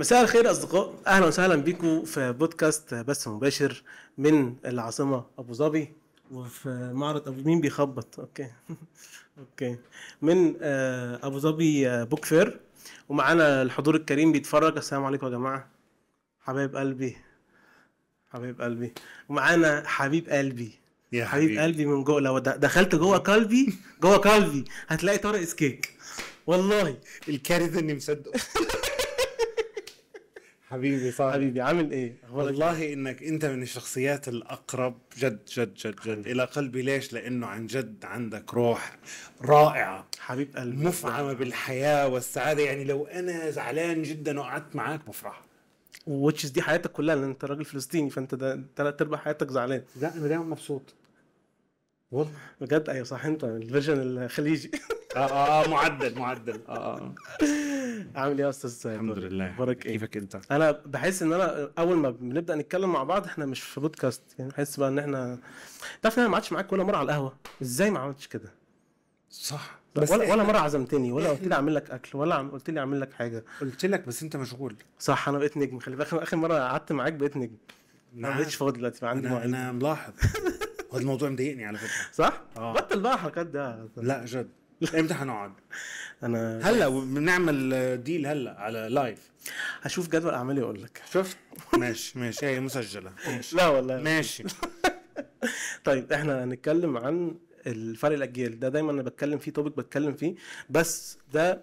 مساء الخير اصدقاء اهلا وسهلا بيكم في بودكاست بث مباشر من العاصمه ابو ظبي وفي معرض ابو مين بيخبط اوكي اوكي من آه، ابو ظبي آه، بوك فير ومعانا الحضور الكريم بيتفرج السلام عليكم يا جماعه حبايب قلبي حبيب قلبي ومعانا حبيب قلبي يا حبيب, حبيب قلبي من جوه لو دخلت جوه قلبي جوه قلبي هتلاقي طارق سكيك والله الكارثه اني مصدق حبيبي صار حبيبي عامل إيه؟, ايه؟ والله انك انت من الشخصيات الاقرب جد جد جد جد حبيبي. الى قلبي ليش؟ لانه عن جد عندك روح رائعه حبيب قلبي مفعمه بالحياه والسعاده يعني لو انا زعلان جدا وقعدت معاك بفرح وتشز دي حياتك كلها لان انت راجل فلسطيني فانت ده ثلاث ارباع حياتك زعلان لا انا دايما مبسوط والله بجد ايوه صح انت الفيرجن الخليجي اه اه, آه، معدل معدل اه, آه. عامل ايه يا استاذ سعيد الحمد طيب، لله بارك ايه كيفك انت انا بحس ان انا اول ما بنبدا نتكلم مع بعض احنا مش في بودكاست يعني بحس بقى ان احنا تعرف ان انا ما قعدتش معاك ولا مره على القهوه ازاي ما عملتش كده صح بس ولا, إحنا... ولا مره عزمتني ولا قلت لي اعمل لك اكل ولا قلت لي اعمل لك حاجه قلت لك بس انت مشغول صح انا بقيت نجم خلي بالك اخر مره قعدت معاك بقيت نجم ما نعم. بقتش فاضي دلوقتي عندي انا, أنا ملاحظ هو الموضوع مضايقني على فكره صح؟ آه. بطل بقى الحركات ده لا جد امتى هنقعد؟ انا هلا وبنعمل ديل هلا على لايف هشوف جدول اعمالي واقول لك شفت؟ ماشي ماشي هي مسجله ماشي لا والله ماشي طيب احنا هنتكلم عن الفرق الاجيال ده دايما انا بتكلم فيه توبيك بتكلم فيه بس ده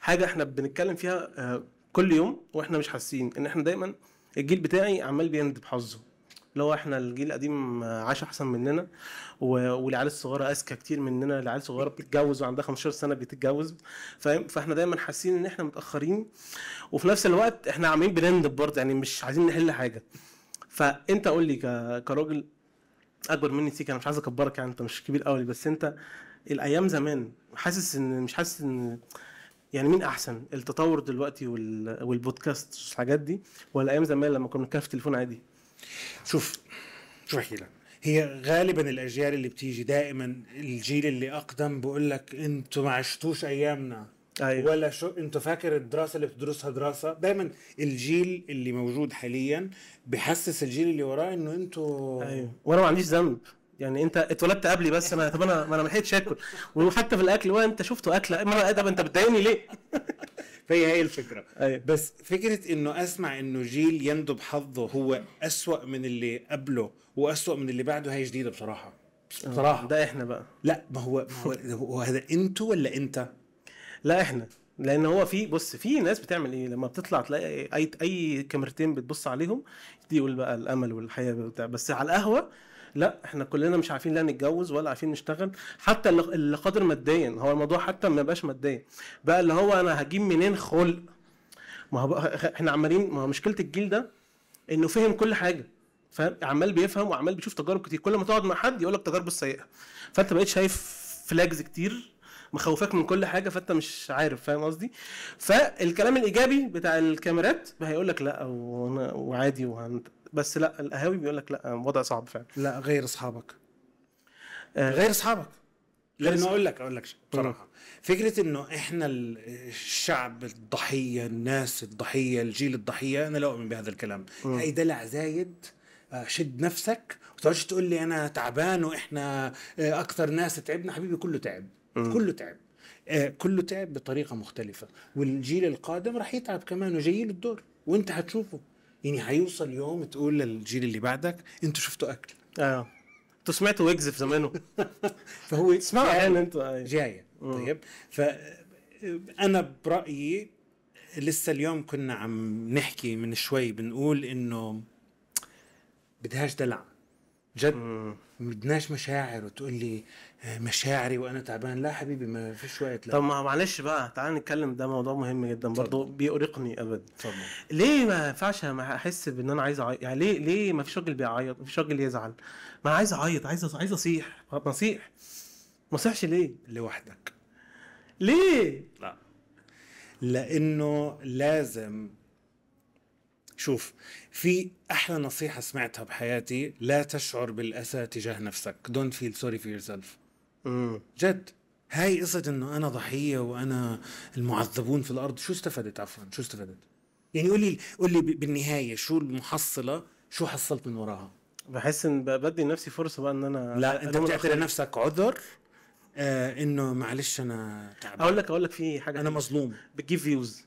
حاجه احنا بنتكلم فيها آه، كل يوم واحنا مش حاسين ان احنا دايما الجيل بتاعي عمال بيند بحظه اللي هو احنا الجيل القديم عاش احسن مننا والعيال الصغيره اذكى كتير مننا العيال الصغيره بتتجوز وعندها 15 سنه بتتجوز فاهم فاحنا دايما حاسين ان احنا متاخرين وفي نفس الوقت احنا عاملين براند برضه يعني مش عايزين نحل حاجه فانت قول لي كراجل اكبر مني سيكا انا مش عايز اكبرك يعني انت مش كبير قوي بس انت الايام زمان حاسس ان مش حاسس ان يعني مين احسن التطور دلوقتي والبودكاست والحاجات دي ولا ايام زمان لما كنا بنتكلم في التليفون عادي شوف شو احكي لك هي غالبا الاجيال اللي بتيجي دائما الجيل اللي اقدم بقول لك انتوا ما عشتوش ايامنا أيوة. ولا شو انتوا فاكر الدراسه اللي بتدرسها دراسه دايما الجيل اللي موجود حاليا بحسس الجيل اللي وراه انه انتوا ايوه وانا ما عنديش ذنب يعني انت اتولدت قبلي بس انا طب انا ما انا ما لحقتش اكل وحتى في الاكل وانت شفته اكله ما انا انت بتضايقني ليه فهي هي الفكره أيوة. بس فكره انه اسمع انه جيل يندب حظه هو أسوأ من اللي قبله وأسوأ من اللي بعده هي جديده بصراحه آه، بصراحه ده احنا بقى لا ما هو هو هذا انتوا ولا انت لا احنا لان هو في بص في ناس بتعمل ايه لما بتطلع تلاقي اي اي كاميرتين بتبص عليهم يقول بقى الامل والحياه بتاع بس على القهوه لا احنا كلنا مش عارفين لا نتجوز ولا عارفين نشتغل حتى اللي قادر ماديا هو الموضوع حتى ما يبقاش ماديا بقى اللي هو انا هجيب منين خلق ما هو احنا عمالين ما هو مشكله الجيل ده انه فهم كل حاجه فعمال بيفهم وعمال بيشوف تجارب كتير كل ما تقعد مع حد يقول لك تجاربه السيئه فانت بقيت شايف فلاجز كتير مخوفاك من كل حاجه فانت مش عارف فاهم قصدي فالكلام الايجابي بتاع الكاميرات هيقول لك لا وعادي وهنت بس لا القهاوي بيقول لك لا وضع صعب فعلا لا غير اصحابك آه غير اصحابك لانه اقول لك اقول لك بصراحه فكره انه احنا الشعب الضحيه الناس الضحيه الجيل الضحيه انا لا اؤمن بهذا الكلام اي دلع زايد آه، شد نفسك وتقعدش تقول لي انا تعبان واحنا آه، اكثر ناس تعبنا حبيبي كله تعب م. كله تعب آه، كله تعب بطريقه مختلفه والجيل القادم راح يتعب كمان وجايين الدور وانت هتشوفه يعني هيوصل يوم تقول للجيل اللي بعدك انتوا شفتوا اكل اه انتوا سمعتوا ويجز في زمانه فهو اسمعوا يعني انتوا أيوة. جايه طيب ف آه، انا برايي لسه اليوم كنا عم نحكي من شوي بنقول انه بدهاش دلع جد بدناش مشاعر وتقول لي مشاعري وانا تعبان لا حبيبي ما فيش وقت لا طب ما معلش بقى تعال نتكلم ده موضوع مهم جدا برضه بيؤرقني ابدا ليه ما ينفعش احس بان انا عايز اعيط يعني ليه ليه ما فيش راجل بيعيط ما فيش راجل يزعل ما عايز اعيط عايز عايز اصيح نصيح ما اصيحش ليه لوحدك ليه لا لانه لازم شوف في احلى نصيحه سمعتها بحياتي لا تشعر بالاسى تجاه نفسك don't feel sorry for yourself جد هاي قصة انه انا ضحية وانا المعذبون في الارض شو استفدت عفوا شو استفدت يعني قولي قولي بالنهاية شو المحصلة شو حصلت من وراها بحس ان بدي نفسي فرصة بقى ان انا لا انت بتعطي لنفسك عذر آه انه معلش انا تعبان اقول لك اقول لك في حاجة انا مظلوم بتجيب فيوز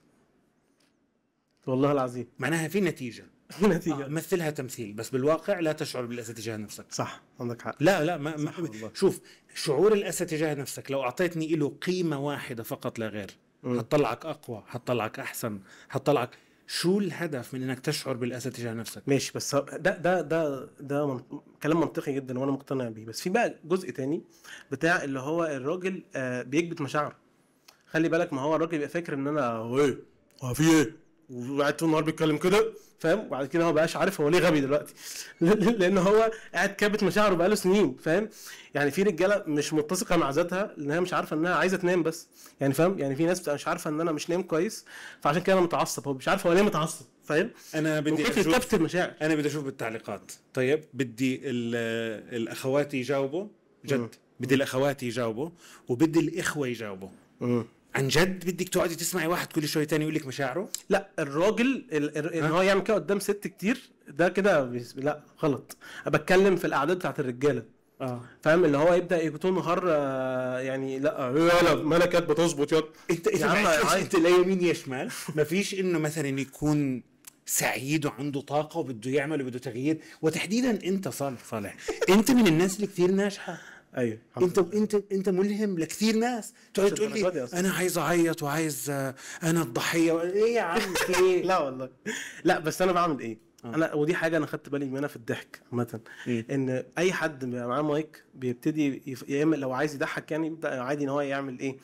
والله العظيم معناها في نتيجة نتيجه آه مثلها تمثيل بس بالواقع لا تشعر بالاسى تجاه نفسك صح عندك حق لا لا ما, ما شوف شعور الاسى تجاه نفسك لو اعطيتني له قيمه واحده فقط لا غير هتطلعك اقوى هتطلعك احسن هتطلعك شو الهدف من انك تشعر بالاسى تجاه نفسك ماشي بس ده ده ده ده من... كلام منطقي جدا وانا مقتنع بيه بس في بقى جزء تاني بتاع اللي هو الراجل آه بيكبت مشاعره خلي بالك ما هو الراجل بيبقى فاكر ان انا ايه هو في ايه وقعدت طول النهار بيتكلم كده فاهم وبعد كده هو بقاش عارف هو ليه غبي دلوقتي لان هو قاعد كابت مشاعره بقاله سنين فاهم يعني في رجاله مش متسقه مع ذاتها لان هي مش عارفه انها عايزه تنام بس يعني فاهم يعني في ناس مش عارفه ان انا مش نايم كويس فعشان كده انا متعصب هو مش عارف هو ليه متعصب فاهم انا بدي اشوف المشاعر انا بدي اشوف بالتعليقات طيب بدي الاخوات يجاوبوا جد بدي الاخوات يجاوبوا وبدي الاخوه يجاوبوا عن جد بدك تقعدي تسمعي واحد كل شوي تاني يقول لك مشاعره؟ لا الراجل ان هو يعمل كده قدام ست كتير ده كده لا غلط انا بتكلم في الاعداد بتاعت الرجاله اه فاهم اللي هو يبدا يكون نهار آه، يعني لا آه، يلا ما انا كانت بتظبط يا انت انت لا يمين يا شمال مفيش انه مثلا يكون سعيد وعنده طاقه وبده يعمل وبده تغيير وتحديدا انت صالح صالح انت من الناس اللي كثير ناجحه ايوه انت انت انت ملهم لكثير ناس تقعد تقول لي انا عايز اعيط وعايز آه، انا الضحيه ايه يا عم ايه لا والله لا بس انا بعمل ايه آه. انا ودي حاجه انا خدت بالي منها في الضحك عامه إيه؟ ان اي حد معاه مايك بيبتدي يف... يا اما لو عايز يضحك يعني يبدا عادي ان هو يعمل ايه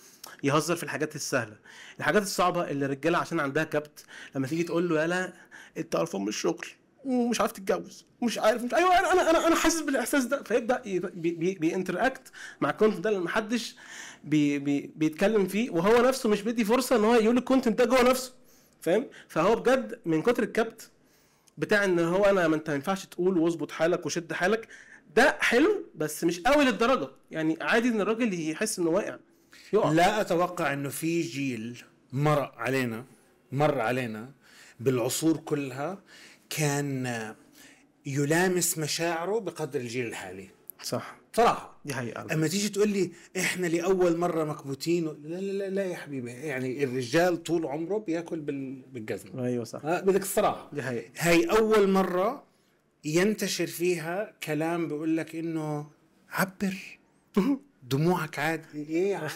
يهزر في الحاجات السهله الحاجات الصعبه اللي الرجاله عشان عندها كبت لما تيجي تقول له يلا انت قرفان من الشغل ومش عارف تتجوز مش عارف مش ايوه انا انا انا, أنا حاسس بالاحساس ده فيبدا بينتراكت بي بي مع الكونتنت ده اللي محدش بي بي بيتكلم فيه وهو نفسه مش بيدي فرصه ان هو يقول الكونتنت ده جوه نفسه فاهم فهو بجد من كتر الكبت بتاع ان هو انا ما انت ما ينفعش تقول واظبط حالك وشد حالك ده حلو بس مش قوي للدرجه يعني عادي ان الراجل يحس انه واقع يقع لا اتوقع انه في جيل مر علينا مر علينا بالعصور كلها كان يلامس مشاعره بقدر الجيل الحالي صح صراحة دي حقيقة أما تيجي تقول لي إحنا لأول مرة مكبوتين و... لا لا لا, لا يا حبيبي يعني الرجال طول عمره بياكل بال... بالجزمة أيوه صح أه بدك الصراحة دي حقيقة هي أول مرة ينتشر فيها كلام بيقول لك إنه عبر دموعك عادي إيه يا عم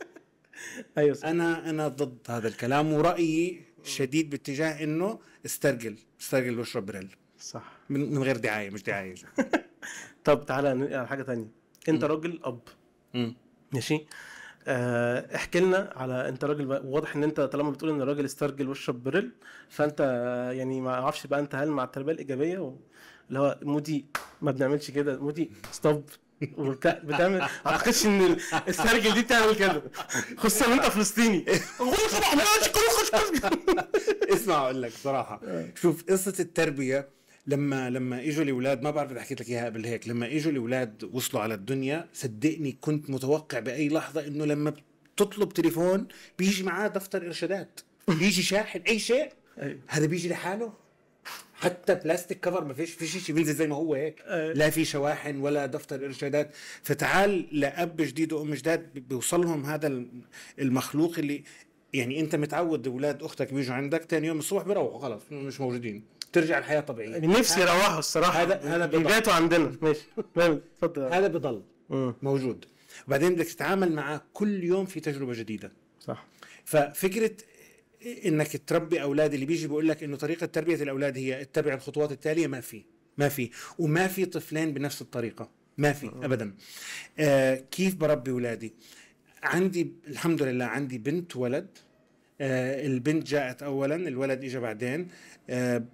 أيوه صح. أنا أنا ضد هذا الكلام ورأيي شديد باتجاه انه استرجل استرجل واشرب بريل صح من, من غير دعايه مش دعايه طب تعالى على يعني حاجه ثانيه انت م. راجل اب م. ماشي آه، احكي لنا على انت راجل واضح ان انت طالما بتقول ان الراجل استرجل واشرب بريل فانت يعني ما اعرفش بقى انت هل مع التربيه الايجابيه اللي هو مودي ما بنعملش كده مودي ستوب بتعمل ما اعتقدش ان السرجل دي بتعمل كده خصوصا انت فلسطيني اسمع اقول لك بصراحه آه. شوف قصه التربيه لما لما اجوا الاولاد ما بعرف اذا حكيت لك اياها قبل هيك لما اجوا الاولاد وصلوا على الدنيا صدقني كنت متوقع باي لحظه انه لما تطلب تليفون بيجي معاه دفتر ارشادات بيجي شاحن اي شيء هذا بيجي لحاله حتى بلاستيك كفر ما فيش في شيء بينزل زي ما هو هيك آه. لا في شواحن ولا دفتر ارشادات فتعال لاب جديد وام جداد بيوصلهم هذا المخلوق اللي يعني انت متعود اولاد اختك بيجوا عندك ثاني يوم الصبح بيروحوا خلص مش موجودين ترجع الحياه طبيعيه يعني نفسي يروحوا الصراحه هذا هذا يعني بيباتوا عندنا ماشي تفضل هذا بضل آه. موجود وبعدين بدك تتعامل معاه كل يوم في تجربه جديده صح ففكره انك تربي اولاد اللي بيجي بيقول لك انه طريقه تربيه الاولاد هي اتبع الخطوات التاليه ما في ما في وما في طفلين بنفس الطريقه ما في آه. ابدا آه كيف بربي اولادي عندي الحمد لله عندي بنت ولد آه البنت جاءت اولا الولد اجى بعدين آه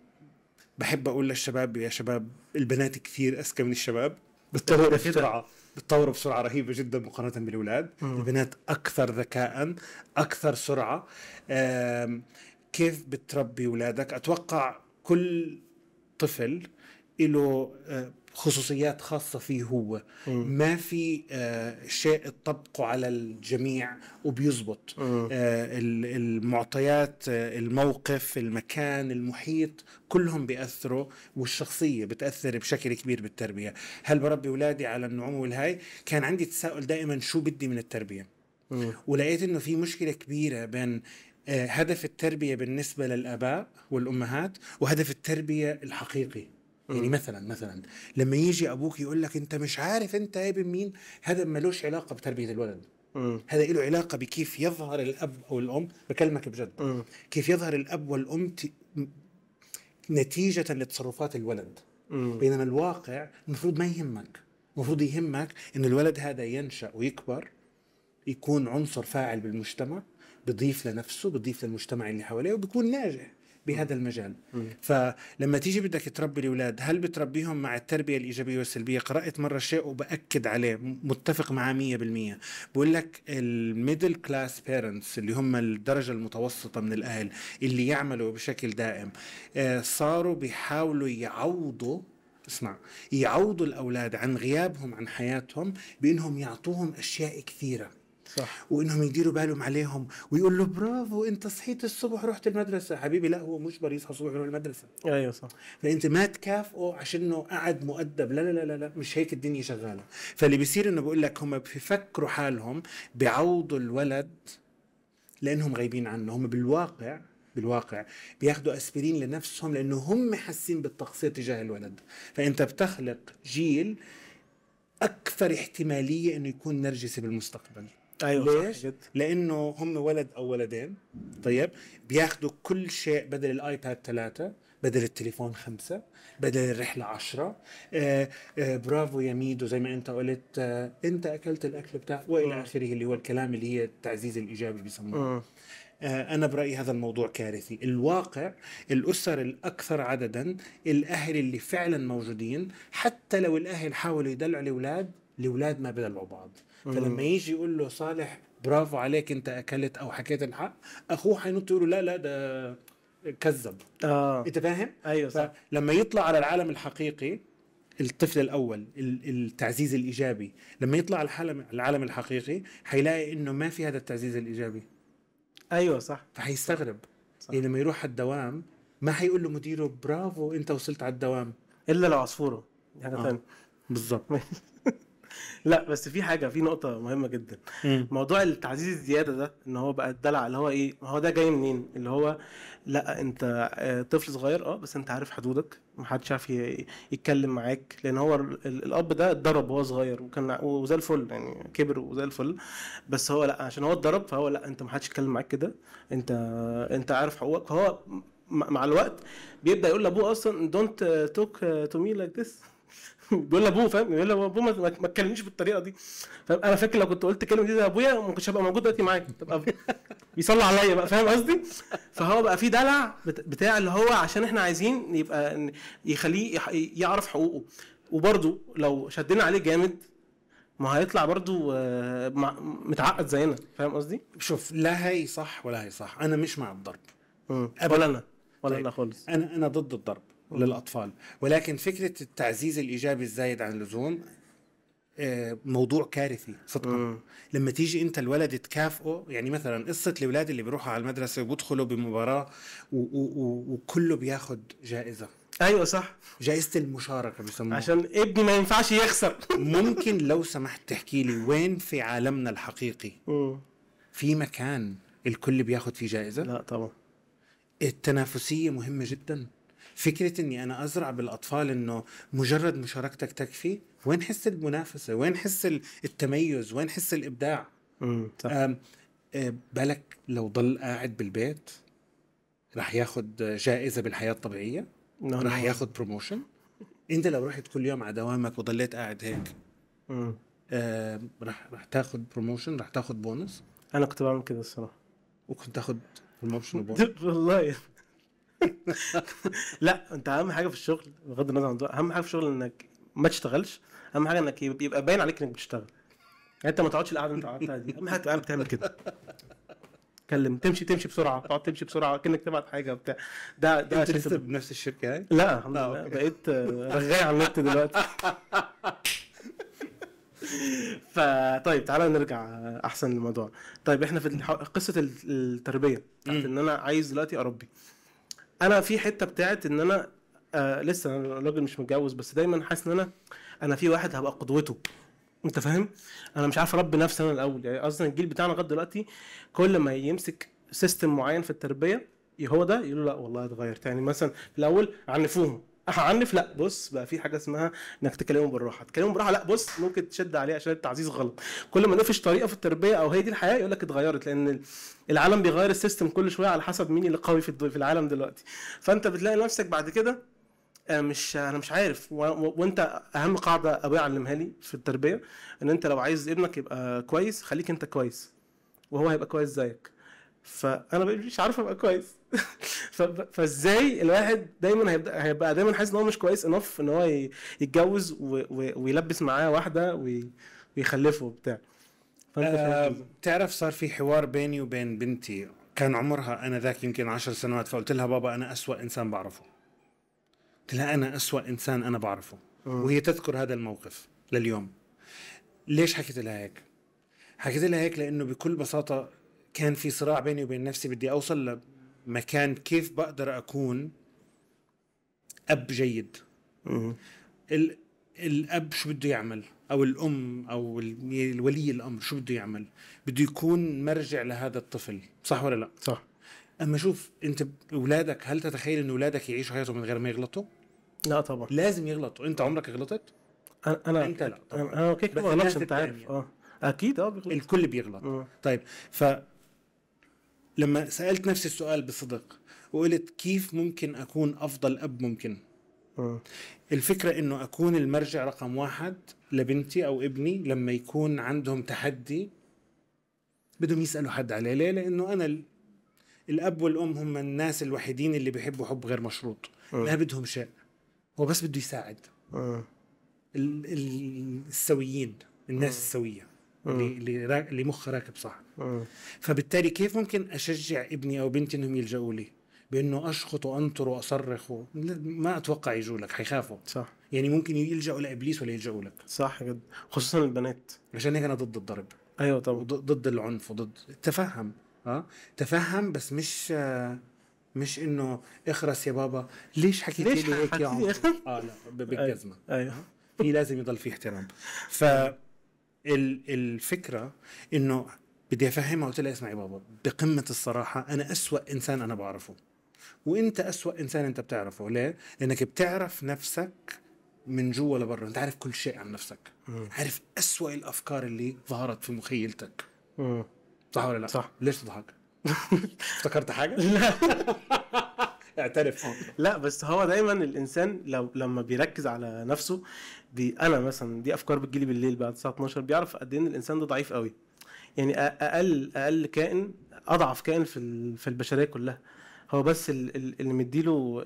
بحب اقول للشباب يا شباب البنات كثير اذكى من الشباب بالطريقه بسرعه بتطوروا بسرعه رهيبه جدا مقارنه بالاولاد البنات اكثر ذكاء اكثر سرعه كيف بتربي اولادك اتوقع كل طفل له آه، خصوصيات خاصه فيه هو م. ما في آه شيء تطبقه على الجميع وبيزبط آه المعطيات آه الموقف المكان المحيط كلهم بيأثروا والشخصية بتأثر بشكل كبير بالتربية هل بربي أولادي على النعومة والهاي كان عندي تساؤل دائما شو بدي من التربية م. ولقيت انه في مشكله كبيره بين آه، هدف التربيه بالنسبه للاباء والامهات وهدف التربيه الحقيقي يعني مثلا مثلا لما يجي ابوك يقول لك انت مش عارف انت ابن مين هذا ملوش علاقه بتربيه الولد هذا له علاقه بكيف يظهر الاب او الام بكلمك بجد كيف يظهر الاب والام ت... نتيجه لتصرفات الولد بينما الواقع المفروض ما يهمك المفروض يهمك ان الولد هذا ينشا ويكبر يكون عنصر فاعل بالمجتمع بضيف لنفسه بضيف للمجتمع اللي حواليه وبيكون ناجح بهذا المجال مم. فلما تيجي بدك تربي الاولاد هل بتربيهم مع التربيه الايجابيه والسلبيه قرات مره شيء وباكد عليه متفق معه 100% بقول لك الميدل كلاس بيرنتس اللي هم الدرجه المتوسطه من الاهل اللي يعملوا بشكل دائم آه، صاروا بيحاولوا يعوضوا اسمع يعوضوا الاولاد عن غيابهم عن حياتهم بانهم يعطوهم اشياء كثيره صح وانهم يديروا بالهم عليهم ويقول له برافو انت صحيت الصبح رحت المدرسه حبيبي لا هو مش يصحى الصبح يروح المدرسه ايوه صح فانت ما تكافئه عشان انه قعد مؤدب لا لا لا لا مش هيك الدنيا شغاله فاللي بيصير انه بقول لك هم بيفكروا حالهم بعوضوا الولد لانهم غايبين عنه هم بالواقع بالواقع بياخذوا اسبرين لنفسهم لانه هم حاسين بالتقصير تجاه الولد فانت بتخلق جيل اكثر احتماليه انه يكون نرجسي بالمستقبل ايوه ليش؟ صح جد. لانه هم ولد او ولدين طيب بياخذوا كل شيء بدل الايباد ثلاثه بدل التليفون خمسة بدل الرحلة عشرة آآ آه، آآ آه، برافو يا ميدو زي ما انت قلت آه، انت اكلت الاكل بتاعك والى اخره اللي هو الكلام اللي هي التعزيز الايجابي بيسموه انا برايي هذا الموضوع كارثي الواقع الاسر الاكثر عددا الاهل اللي فعلا موجودين حتى لو الاهل حاولوا يدلعوا الاولاد الاولاد ما بدلعوا بعض فلما يجي يقول له صالح برافو عليك انت اكلت او حكيت الحق اخوه حينط يقول له لا لا ده كذب اه انت فاهم؟ ايوه صح لما يطلع على العالم الحقيقي الطفل الاول التعزيز الايجابي لما يطلع على العالم الحقيقي حيلاقي انه ما في هذا التعزيز الايجابي ايوه صح فحيستغرب صح. يعني لما يروح على الدوام ما حيقول له مديره برافو انت وصلت على الدوام الا لو عصفوره يعني آه. بالظبط لا بس في حاجه في نقطه مهمه جدا موضوع التعزيز الزياده ده ان هو بقى الدلع اللي هو ايه هو ده جاي منين اللي هو لا انت آه، طفل صغير اه بس انت عارف حدودك محدش عارف يتكلم معاك لان هو الاب ده اتضرب وهو صغير وكان وزي الفل يعني كبر وزي الفل بس هو لا عشان هو اتضرب فهو لا انت محدش يتكلم معاك كده انت انت عارف حقوقك فهو مع الوقت بيبدا يقول لابوه اصلا دونت توك تو مي لايك ذس بيقول لابوه فاهم بيقول لابوه ما تكلمنيش بالطريقه دي فانا انا فاكر لو كنت قلت الكلمه دي لابويا ما كنتش هبقى موجود دلوقتي معاك تبقى بيصلي عليا بقى فاهم قصدي فهو بقى في دلع بتاع اللي هو عشان احنا عايزين يبقى يخليه يعرف حقوقه وبرده لو شدنا عليه جامد ما هيطلع برضو آه، متعقد زينا فاهم قصدي؟ شوف لا هي صح ولا هي صح انا مش مع الضرب ولا انا ولا طيب. انا خالص انا انا ضد الضرب للاطفال ولكن فكره التعزيز الايجابي الزايد عن اللزوم آه، موضوع كارثي صدقا لما تيجي انت الولد تكافئه يعني مثلا قصه الاولاد اللي بيروحوا على المدرسه وبيدخلوا بمباراه وكله بياخد جائزه ايوه صح جائزه المشاركه بيسموها عشان ابني ما ينفعش يخسر ممكن لو سمحت تحكي لي وين في عالمنا الحقيقي في مكان الكل بياخد فيه جائزه لا طبعا التنافسيه مهمه جدا فكره اني انا ازرع بالاطفال انه مجرد مشاركتك تكفي وين حس المنافسه وين حس التميز وين حس الابداع امم بالك لو ضل قاعد بالبيت راح ياخد جائزه بالحياه الطبيعيه نعم، راح نعم. ياخد بروموشن انت لو رحت كل يوم على دوامك وضليت قاعد هيك امم آه راح راح تاخد بروموشن راح تاخد بونص انا كنت بعمل كده الصراحه وكنت تاخد بروموشن والله لا انت اهم حاجه في الشغل بغض النظر عن اهم حاجه في الشغل انك ما تشتغلش اهم حاجه انك يبقى باين عليك انك بتشتغل يعني انت ما تقعدش القعده انت قعدتها دي اهم حاجه تبقى بتعمل كده تكلم تمشي تمشي بسرعه تقعد تمشي بسرعه كانك تبعت حاجه بتاع ده ده انت لسه بنفس الشركه يعني؟ لا آه، الحمد لله بقيت رغاي على النت دلوقتي فطيب تعالى نرجع احسن للموضوع طيب احنا في قصه التربيه ان انا عايز دلوقتي اربي انا في حته بتاعت ان انا آه لسه انا راجل مش متجوز بس دايما حاسس ان انا انا في واحد هبقى قدوته انت فاهم انا مش عارف اربي نفسي انا الاول يعني اصلا الجيل بتاعنا لغايه دلوقتي كل ما يمسك سيستم معين في التربيه هو ده يقول لا والله اتغيرت يعني مثلا في الاول عنفوهم هعنف لا بص بقى في حاجه اسمها انك تكلمه بالراحه تكلمه بالراحه لا بص ممكن تشد عليه عشان التعزيز غلط كل ما نقفش طريقه في التربيه او هي دي الحياه يقول لك اتغيرت لان العالم بيغير السيستم كل شويه على حسب مين اللي قوي في في العالم دلوقتي فانت بتلاقي نفسك بعد كده آه، مش انا مش عارف وانت اهم قاعده ابويا علمها لي في التربيه ان انت لو عايز ابنك يبقى كويس خليك انت كويس وهو هيبقى كويس زيك فانا مش عارف ابقى كويس فازاي الواحد دايما هيبقى, هيبقى دايما حاسس ان هو مش كويس انف ان هو يتجوز ويلبس معاه واحده ويخلفه وبتاع آه، إيه؟ بتعرف صار في حوار بيني وبين بنتي كان عمرها انا ذاك يمكن عشر سنوات فقلت لها بابا انا أسوأ انسان بعرفه قلت لها انا أسوأ انسان انا بعرفه آه. وهي تذكر هذا الموقف لليوم ليش حكيت لها هيك حكيت لها هيك لانه بكل بساطه كان في صراع بيني وبين نفسي بدي اوصل مكان كيف بقدر اكون اب جيد ال الاب شو بده يعمل او الام او الولي الامر شو بده يعمل بده يكون مرجع لهذا الطفل صح ولا لا صح اما شوف انت اولادك هل تتخيل ان اولادك يعيشوا حياتهم من غير ما يغلطوا لا طبعا لازم يغلطوا انت عمرك غلطت انا انا انت لا طبعا. انا اوكي ما غلطش انت عارف اه اكيد اه بيغلط الكل بيغلط م. آه. طيب ف لما سالت نفسي السؤال بصدق وقلت كيف ممكن اكون افضل اب ممكن م. آه. الفكره انه اكون المرجع رقم واحد لبنتي او ابني لما يكون عندهم تحدي بدهم يسالوا حد عليه ليه لانه انا الاب والام هم الناس الوحيدين اللي بيحبوا حب غير مشروط آه. ما بدهم شيء هو بس بده يساعد آه. السويين الناس السويه لمخ راكب صح فبالتالي كيف ممكن اشجع ابني او بنتي انهم يلجأوا لي بانه اشخط وانطر واصرخ و... ما اتوقع يجوا لك حيخافوا صح يعني ممكن يلجأوا لابليس ولا يلجأوا لك صح جدا خصوصا البنات عشان هيك انا ضد الضرب ايوه طبعا ضد العنف وضد تفهم اه تفهم بس مش مش انه اخرس يا بابا ليش حكيت لي هيك يا عمر اه لا أيوة. بالجزمه ايوه في لازم يضل في احترام ف الفكره انه بدي افهمها قلت لها اسمعي بابا بقمه الصراحه انا أسوأ انسان انا بعرفه وانت أسوأ انسان انت بتعرفه ليه لانك بتعرف نفسك من جوا لبرا انت عارف كل شيء عن نفسك م. عارف أسوأ الافكار اللي ظهرت في مخيلتك م. صح ولا لا صح ليش تضحك افتكرت حاجه لا اعترف لا بس هو دايما الانسان لو لما بيركز على نفسه بي انا مثلا دي افكار بتجيلي بالليل بعد الساعه 12 بيعرف قد ايه ان الانسان ده ضعيف قوي يعني اقل اقل كائن اضعف كائن في في البشريه كلها هو بس اللي مديله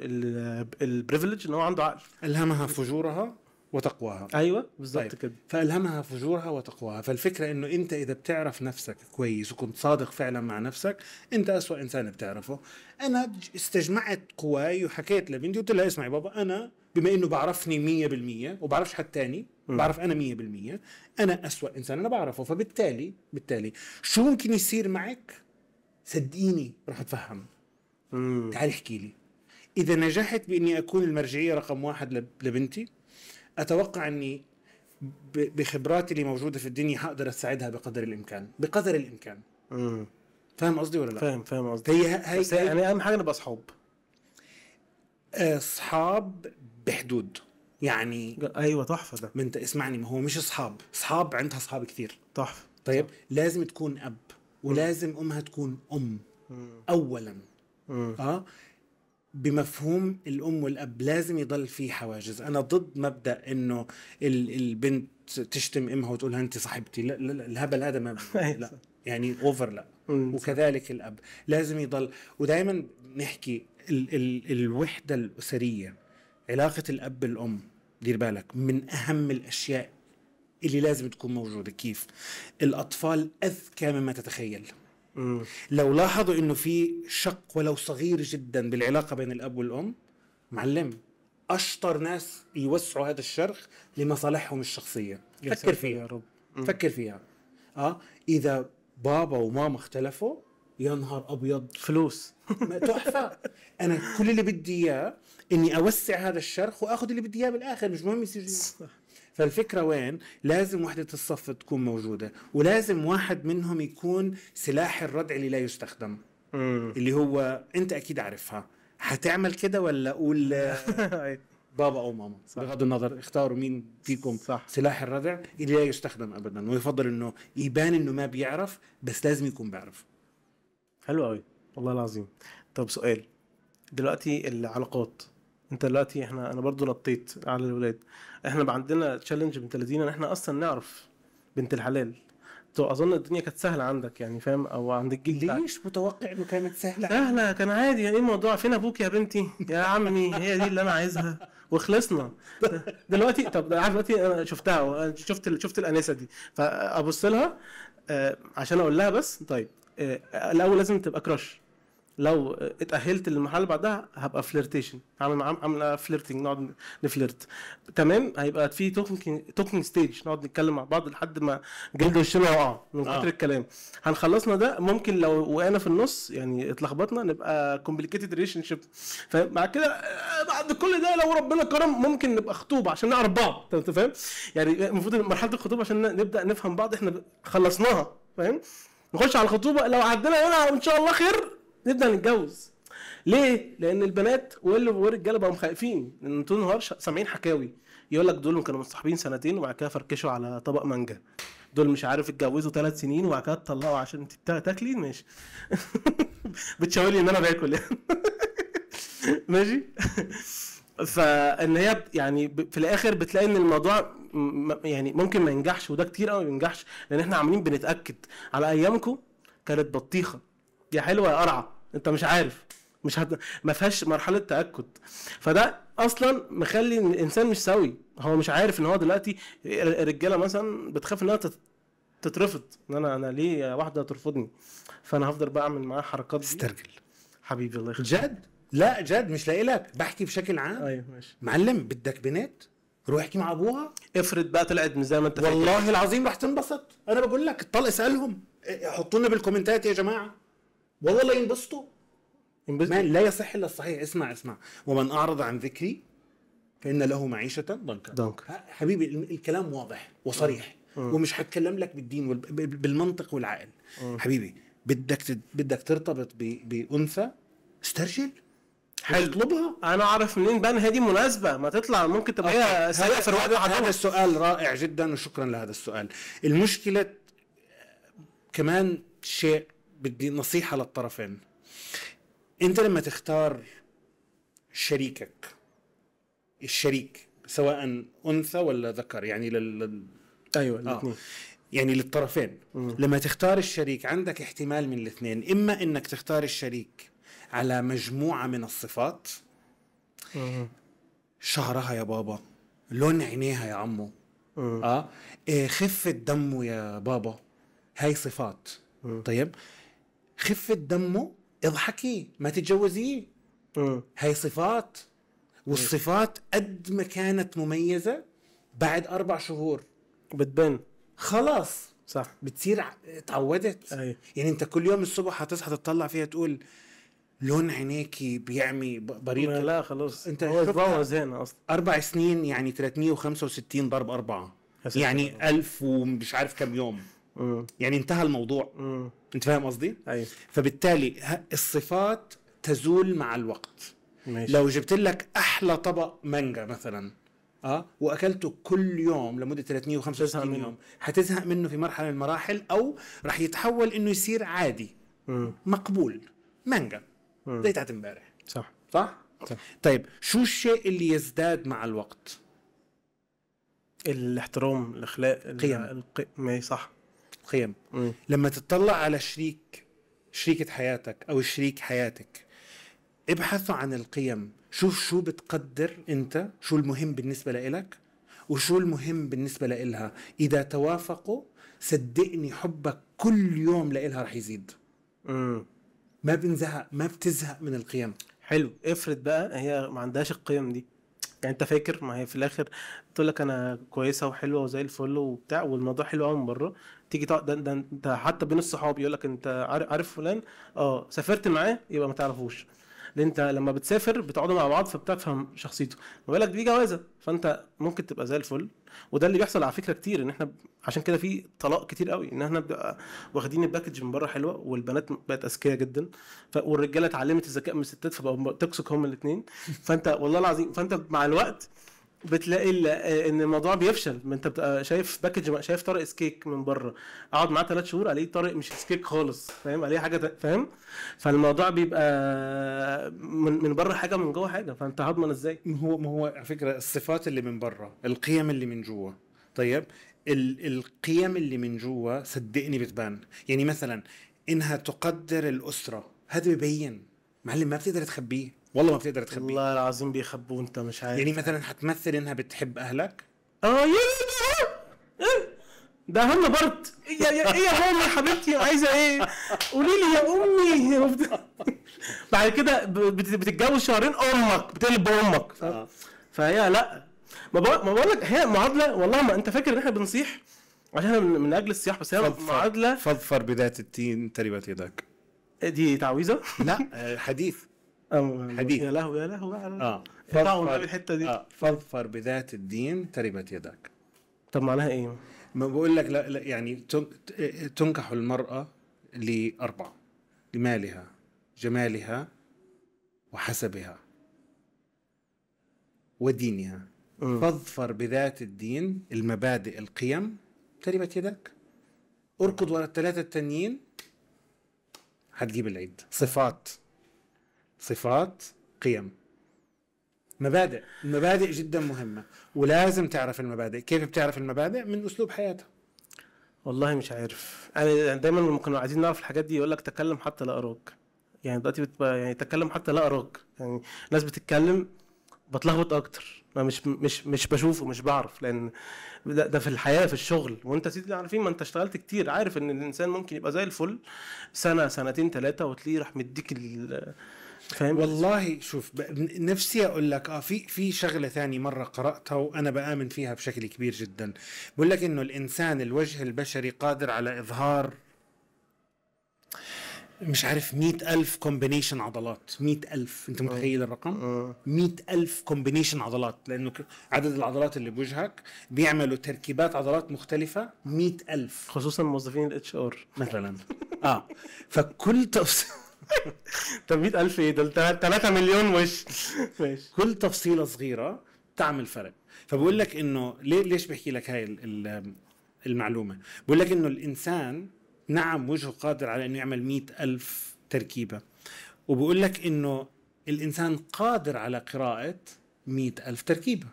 البريفليج ان هو عنده عقل الهمها فجورها وتقواها ايوه بالظبط طيب. كده فالهمها فجورها وتقواها فالفكره انه انت اذا بتعرف نفسك كويس وكنت صادق فعلا مع نفسك انت أسوأ انسان بتعرفه انا استجمعت قواي وحكيت لبنتي قلت لها اسمعي بابا انا بما انه بعرفني 100% وبعرفش حد تاني بعرف انا 100% انا أسوأ انسان انا بعرفه فبالتالي بالتالي شو ممكن يصير معك صدقيني راح اتفهم تعال احكي لي اذا نجحت باني اكون المرجعيه رقم واحد لبنتي اتوقع اني بخبراتي اللي موجوده في الدنيا حقدر اساعدها بقدر الامكان بقدر الامكان امم فاهم قصدي ولا لا فاهم فاهم قصدي هي هي بس يعني اهم حاجه نبقى اصحاب اصحاب بحدود يعني ايوه تحفه ده انت اسمعني ما هو مش اصحاب اصحاب عندها اصحاب كثير تحفه طيب صح. لازم تكون اب ولازم امها تكون ام اولا اه بمفهوم الام والاب لازم يضل في حواجز انا ضد مبدا انه البنت تشتم امها وتقول لها انت صاحبتي لا, لا, لا الهبل هذا ما أيوة. لا يعني اوفر لا أمم، وكذلك الاب لازم يضل ودائما نحكي ال ال الوحده الاسريه علاقه الاب بالام دير بالك من اهم الاشياء اللي لازم تكون موجوده كيف الاطفال اذكى مما تتخيل لو لاحظوا انه في شق ولو صغير جدا بالعلاقه بين الاب والام معلم اشطر ناس يوسعوا هذا الشرخ لمصالحهم الشخصيه فكر فيها يا رب مم. فكر فيها اه اذا بابا وماما اختلفوا يا نهار ابيض فلوس تحفه انا كل اللي بدي اياه اني اوسع هذا الشرخ واخذ اللي بدي اياه بالاخر مش مهم يصير صح فالفكره وين لازم وحده الصف تكون موجوده ولازم واحد منهم يكون سلاح الردع اللي لا يستخدم مم. اللي هو انت اكيد عارفها هتعمل كده ولا اقول آه، بابا او ماما صح. بغض النظر اختاروا مين فيكم صح. سلاح الردع اللي لا يستخدم ابدا ويفضل انه يبان انه ما بيعرف بس لازم يكون بيعرف حلو قوي والله العظيم طب سؤال دلوقتي العلاقات انت دلوقتي احنا انا برضو نطيت على الولاد احنا بقى عندنا تشالنج بنت لذينه ان احنا اصلا نعرف بنت الحلال اظن الدنيا كانت سهله عندك يعني فاهم او عند الجيل بتاعك ليش متوقع انه كانت سهله سهله كان عادي يعني ايه الموضوع فين ابوك يا بنتي يا عمي هي دي اللي انا عايزها وخلصنا دلوقتي طب عارف دلوقتي انا شفتها شفت شفت الانسه دي فابص لها آه، عشان اقول لها بس طيب آه، الاول لازم تبقى كراش لو اتاهلت للمرحله اللي بعدها هبقى فليرتيشن هعمل عامل فليرتنج نقعد نفلرت تمام هيبقى في توكينج توكينج ستيج نقعد نتكلم مع بعض لحد ما جلد وشنا يقع من آه. كتر آه. الكلام هنخلصنا ده ممكن لو وقعنا في النص يعني اتلخبطنا نبقى كومبليكيتد ريليشن شيب فمع كده بعد كل ده لو ربنا كرم ممكن نبقى خطوبه عشان نعرف بعض انت فاهم يعني المفروض مرحله الخطوبه عشان نبدا نفهم بعض احنا خلصناها فاهم نخش على الخطوبه لو عدينا هنا ان شاء الله خير نبدا نتجوز ليه؟ لان البنات والرجاله بقوا مخايفين ان طول النهار سامعين حكاوي يقول لك دول كانوا متصاحبين سنتين وبعد كده فركشوا على طبق مانجا دول مش عارف اتجوزوا ثلاث سنين وبعد كده اتطلقوا عشان تاكلي ماشي بتشاولي ان انا باكل يعني ماشي فان هي يعني في الاخر بتلاقي ان الموضوع يعني ممكن ما ينجحش وده كتير قوي ما ينجحش لان احنا عاملين بنتاكد على ايامكم كانت بطيخه يا حلوه يا قرعه انت مش عارف مش هت... ما فيهاش مرحله تاكد فده اصلا مخلي الانسان مش سوي هو مش عارف ان هو دلوقتي الرجاله مثلا بتخاف انها تترفض ان انا انا ليه واحده ترفضني فانا هفضل بقى اعمل معاها حركات دي استرجل حبيبي الله يخليك جد لا جد مش لاقي لك بحكي بشكل عام ايوه ماشي معلم بدك بنات روح احكي مع ابوها افرض بقى طلعت من زي ما انت والله العظيم رح تنبسط انا بقول لك الطلق اسالهم إيه، حطوا لنا بالكومنتات يا جماعه والله لا ينبسطوا ينبسطوا لا يصح الا الصحيح اسمع اسمع ومن اعرض عن ذكري فان له معيشه ضنكا ضنكا حبيبي الكلام واضح وصريح آه. أه. ومش هتكلم لك بالدين وال... بالمنطق والعقل أه. حبيبي بدك ت... بدك ترتبط ب... بانثى استرجل هيطلبها انا اعرف منين بان هذه مناسبه ما تطلع ممكن تبقى هي في هذا السؤال رائع جدا وشكرا لهذا السؤال المشكله كمان شيء بدي نصيحه للطرفين انت لما تختار شريكك الشريك سواء انثى ولا ذكر يعني لل ايوه آه، الاثنين آه. يعني للطرفين مم. لما تختار الشريك عندك احتمال من الاثنين اما انك تختار الشريك على مجموعه من الصفات مم. شعرها يا بابا لون عينيها يا عمو مم. اه إيه، خفه دمه يا بابا هاي صفات مم. طيب خفه دمه اضحكي ما تتجوزيه آه. هاي صفات والصفات قد ما كانت مميزه بعد اربع شهور بتبان خلاص صح بتصير تعودت أي. يعني انت كل يوم الصبح هتصحى تطلع فيها تقول لون عينيكي بيعمي بريق لا خلاص انت هو تبوظ هنا اصلا اربع سنين يعني 365 ضرب اربعه يعني 1000 ومش عارف كم يوم يعني انتهى الموضوع انت فاهم قصدي؟ ايوه فبالتالي الصفات تزول مع الوقت ماشي. لو جبت لك احلى طبق مانجا مثلا اه واكلته كل يوم لمده 365 يوم حتزهق منه في مرحله من المراحل او راح يتحول انه يصير عادي مم. مقبول مانجا زي تحت امبارح صح صح؟ صح طيب شو الشيء اللي يزداد مع الوقت؟ الاحترام الاخلاق القيم الق... صح قيم لما تطلع على شريك شريكة حياتك أو شريك حياتك ابحثوا عن القيم شوف شو بتقدر أنت شو المهم بالنسبة لإلك وشو المهم بالنسبة لإلها إذا توافقوا صدقني حبك كل يوم لإلها رح يزيد ما بنزهق ما بتزهق من القيم حلو افرض بقى هي ما عندهاش القيم دي يعني انت فاكر ما هي في الاخر تقول لك انا كويسه وحلوه وزي الفل وبتاع والموضوع حلو قوي من بره تيجي تقعد ده انت حتى بين الصحاب يقول لك انت عارف فلان اه سافرت معاه يبقى ما تعرفوش لان انت لما بتسافر بتقعدوا مع بعض فبتفهم شخصيته ما بالك دي جوازه فانت ممكن تبقى زي الفل وده اللي بيحصل على فكره كتير ان احنا عشان كده في طلاق كتير قوي ان احنا بنبقى واخدين الباكج من بره حلوه والبنات بقت اذكياء جدا ف... والرجاله اتعلمت الذكاء من الستات فبقوا توكسيك هم الاثنين فانت والله العظيم فانت مع الوقت بتلاقي آه، ان الموضوع بيفشل ما انت بتبقى شايف باكج شايف طارق سكيك من بره اقعد معاه ثلاث شهور الاقيه طارق مش سكيك خالص فاهم عليه حاجه فاهم فالموضوع بيبقى من, من بره حاجه من جوه حاجه فانت هضمن ازاي ما هو ما هو على فكره الصفات اللي من بره القيم اللي من جوه طيب ال القيم اللي من جوه صدقني بتبان يعني مثلا انها تقدر الاسره هذا بيبين معلم ما بتقدر تخبيه والله ما بتقدر تخبي والله العظيم بيخبوه انت مش عارف يعني مثلا هتمثل انها بتحب اهلك اه يا ده اهم برد يا يا ايه, إيه يا حبيبتي عايزه ايه قولي لي يا امي بعد كده بتتجوز شهرين امك بتقلب امك آه. فهي لا ما بقول لك هي معادله والله ما انت فاكر ان احنا بنصيح عشان من اجل الصياح بس هي فضفر معادله فضفر بذات التين تربت يدك دي تعويذه لا حديث حديث يا لهو يا لهو اه فضفر الحته دي آه. بذات الدين تربت يداك طب معناها ايه؟ ما بقول لك لا, لا يعني تنكح المراه لاربعه لمالها جمالها وحسبها ودينها فاظفر بذات الدين المبادئ القيم تربت يدك اركض ورا الثلاثه التانيين هتجيب العيد صفات صفات قيم مبادئ المبادئ جدا مهمة ولازم تعرف المبادئ كيف بتعرف المبادئ من أسلوب حياته والله مش عارف انا دايما لما كنا عايزين نعرف الحاجات دي يقول لك تكلم حتى لا اراك يعني دلوقتي بتبقى يعني تكلم حتى لا اراك يعني ناس بتتكلم بتلخبط اكتر ما مش مش مش بشوفه مش بعرف لان ده, ده في الحياه في الشغل وانت سيدي عارفين ما انت اشتغلت كتير عارف ان الانسان ممكن يبقى زي الفل سنه سنتين ثلاثه وتلاقيه راح مديك فاهم والله شوف نفسي اقول لك اه في في شغله ثانيه مره قراتها وانا بامن فيها بشكل كبير جدا بقول لك انه الانسان الوجه البشري قادر على اظهار مش عارف مئة ألف كومبينيشن عضلات مئة ألف أنت آه. متخيل الرقم مئة آه. ألف كومبينيشن عضلات لأنه عدد العضلات اللي بوجهك بيعملوا تركيبات عضلات مختلفة مئة ألف خصوصا موظفين الاتش ار مثلا اه فكل توصيل طب 100000 ايه دول 3 مليون وش ماشي كل تفصيله صغيره تعمل فرق فبقول لك انه ليه ليش بحكي لك هاي المعلومه بقول لك انه الانسان نعم وجهه قادر على انه يعمل مئة ألف تركيبه وبقول لك انه الانسان قادر على قراءه مئة ألف تركيبه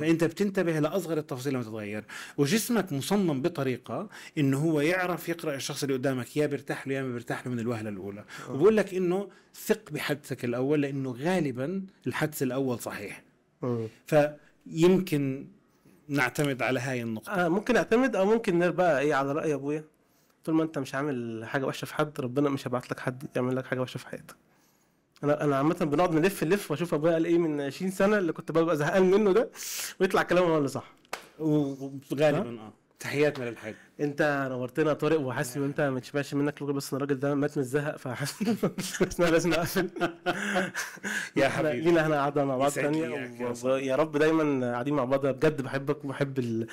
فانت بتنتبه لاصغر التفاصيل لما تتغير وجسمك مصمم بطريقه انه هو يعرف يقرا الشخص اللي قدامك يا بيرتاح له يا ما بيرتاح له من الوهله الاولى آه. وبقول لك انه ثق بحدسك الاول لانه غالبا الحدس الاول صحيح أوه. فيمكن نعتمد على هاي النقطة آه ممكن اعتمد او ممكن بقى ايه على رأي ابويا طول ما انت مش عامل حاجة وحشة في حد ربنا مش هيبعت لك حد يعمل لك حاجة وحشة في حياتك انا انا عامه بنقعد نلف نلف واشوف ابويا قال ايه من 20 سنه اللي كنت ببقى زهقان منه ده ويطلع كلامه هو اللي صح وغالبا اه تحياتنا للحاج انت نورتنا يا طارق وحاسس ان انت ما تشبعش منك لغه بس الراجل ده مات الزهق فحاسس ان لازم نقفل يا حبيبي لينا احنا قاعده مع بعض ثانيه يا رب دايما قاعدين مع بعض بجد بحبك وبحب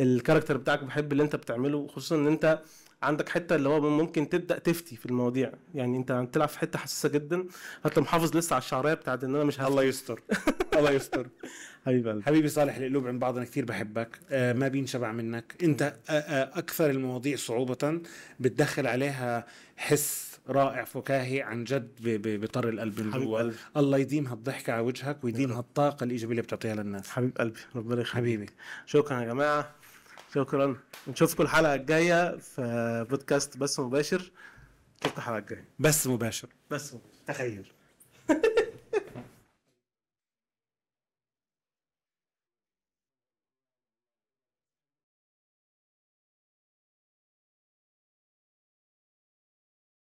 الكاركتر بتاعك وبحب اللي انت بتعمله خصوصا ان انت عندك حته اللي هو ممكن تبدا تفتي في المواضيع يعني انت بتلعب في حته حساسه جدا حتى محافظ لسه على الشعريه بتاعت ان انا مش الله يستر الله يستر حبيبي حبيبي صالح القلوب عند بعض انا كثير بحبك آه ما بينشبع منك انت آه آه اكثر المواضيع صعوبه بتدخل عليها حس رائع فكاهي عن جد بطر القلب من جوا الله يديم هالضحكه على وجهك ويديم هالطاقه الايجابيه اللي بتعطيها للناس حبيب قلبي ربنا يخليك حبيبي شكرا يا جماعه شكرا نشوفكم الحلقه الجايه في بودكاست بس مباشر نشوفكم الحلقه الجايه بس مباشر بس تخيل